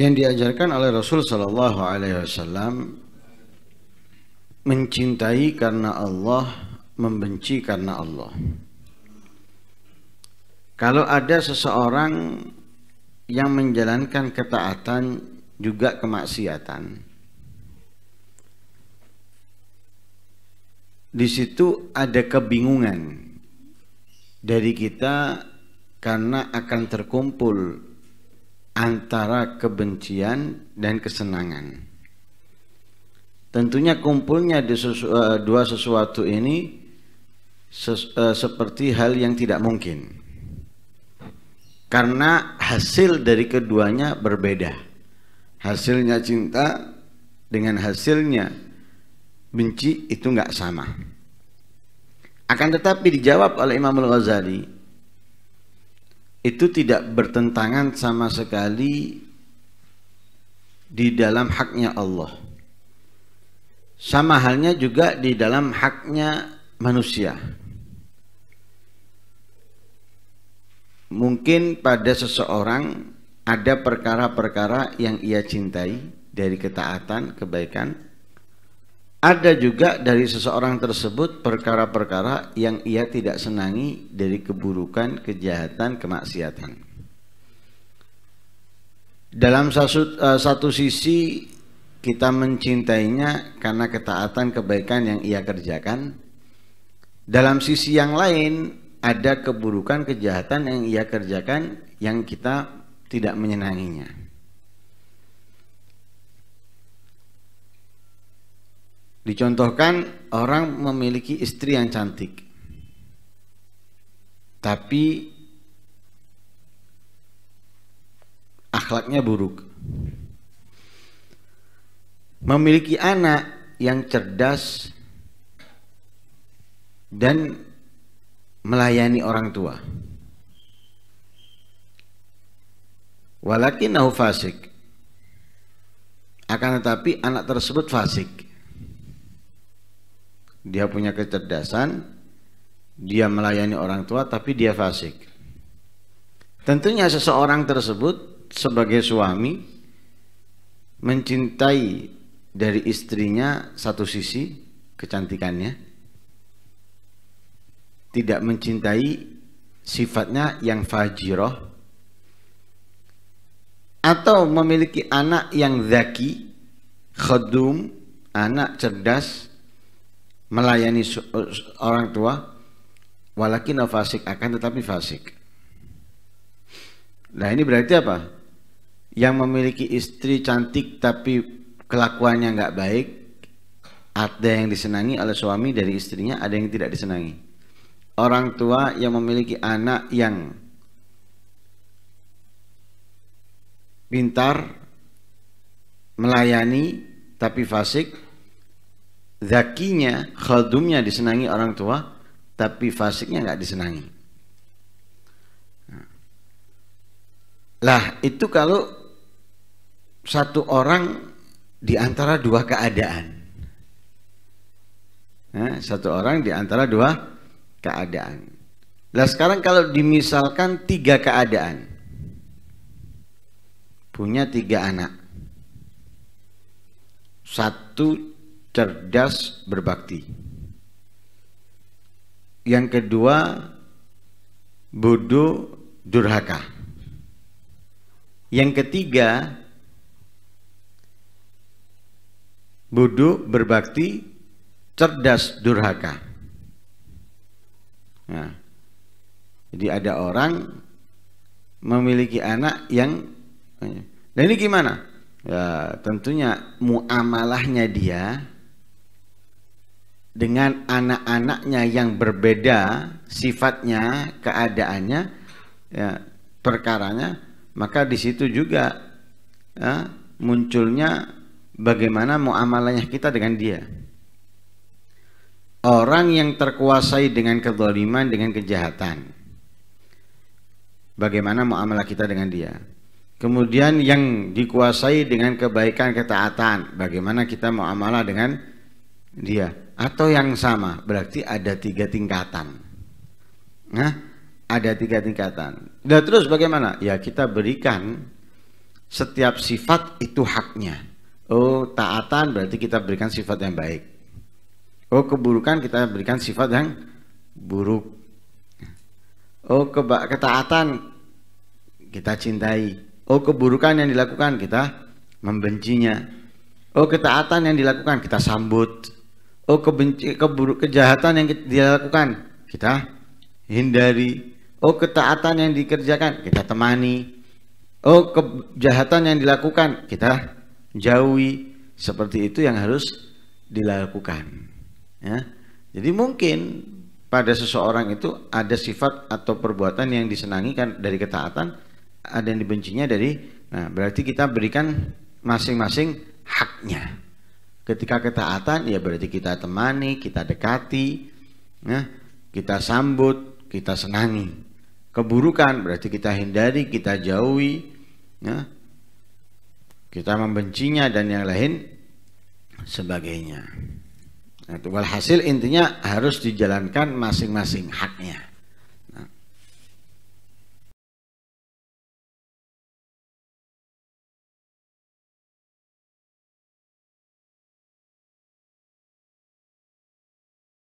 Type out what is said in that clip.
Yang diajarkan oleh Rasul Shallallahu Alaihi Wasallam mencintai karena Allah, membenci karena Allah. Kalau ada seseorang yang menjalankan ketaatan juga kemaksiatan, di situ ada kebingungan dari kita karena akan terkumpul antara kebencian dan kesenangan. Tentunya kumpulnya di sesu, uh, dua sesuatu ini ses, uh, seperti hal yang tidak mungkin. Karena hasil dari keduanya berbeda. Hasilnya cinta dengan hasilnya benci itu nggak sama. Akan tetapi dijawab oleh Imam Al-Ghazali itu tidak bertentangan sama sekali di dalam haknya Allah. Sama halnya juga di dalam haknya manusia. Mungkin pada seseorang ada perkara-perkara yang ia cintai dari ketaatan, kebaikan, ada juga dari seseorang tersebut perkara-perkara yang ia tidak senangi dari keburukan, kejahatan, kemaksiatan. Dalam satu, eh, satu sisi kita mencintainya karena ketaatan kebaikan yang ia kerjakan. Dalam sisi yang lain ada keburukan, kejahatan yang ia kerjakan yang kita tidak menyenanginya. Dicontohkan orang memiliki istri yang cantik. Tapi akhlaknya buruk. Memiliki anak yang cerdas dan melayani orang tua. Walakinahu fasik. Akan tetapi anak tersebut fasik dia punya kecerdasan, dia melayani orang tua tapi dia fasik. Tentunya seseorang tersebut sebagai suami mencintai dari istrinya satu sisi kecantikannya, tidak mencintai sifatnya yang fajiroh atau memiliki anak yang zaki, khadum, anak cerdas melayani orang tua walakin fasik akan tetapi fasik. Nah ini berarti apa? Yang memiliki istri cantik tapi kelakuannya nggak baik, ada yang disenangi oleh suami dari istrinya, ada yang tidak disenangi. Orang tua yang memiliki anak yang pintar, melayani tapi fasik, zakinya, khadumnya disenangi orang tua, tapi fasiknya nggak disenangi. Lah itu kalau satu orang di antara dua keadaan. Nah, satu orang di antara dua keadaan. Lah sekarang kalau dimisalkan tiga keadaan. Punya tiga anak. Satu cerdas berbakti. Yang kedua, bodoh durhaka. Yang ketiga, bodoh berbakti, cerdas durhaka. Nah, jadi ada orang memiliki anak yang nah ini gimana? Ya, tentunya muamalahnya dia dengan anak-anaknya yang berbeda sifatnya, keadaannya, ya, perkaranya, maka di situ juga ya, munculnya bagaimana muamalahnya kita dengan dia. Orang yang terkuasai dengan kedoliman, dengan kejahatan. Bagaimana muamalah kita dengan dia. Kemudian yang dikuasai dengan kebaikan, ketaatan. Bagaimana kita muamalah dengan dia atau yang sama berarti ada tiga tingkatan nah ada tiga tingkatan dan terus bagaimana ya kita berikan setiap sifat itu haknya oh taatan berarti kita berikan sifat yang baik oh keburukan kita berikan sifat yang buruk oh keba ketaatan kita cintai oh keburukan yang dilakukan kita membencinya oh ketaatan yang dilakukan kita sambut oh kebenci, keburuk, kejahatan yang dia lakukan kita hindari oh ketaatan yang dikerjakan kita temani oh kejahatan yang dilakukan kita jauhi seperti itu yang harus dilakukan ya jadi mungkin pada seseorang itu ada sifat atau perbuatan yang disenangi kan dari ketaatan ada yang dibencinya dari nah berarti kita berikan masing-masing haknya Ketika ketaatan ya berarti kita temani, kita dekati, ya, kita sambut, kita senangi. Keburukan berarti kita hindari, kita jauhi, ya, kita membencinya dan yang lain sebagainya. Nah, itu, walhasil intinya harus dijalankan masing-masing haknya.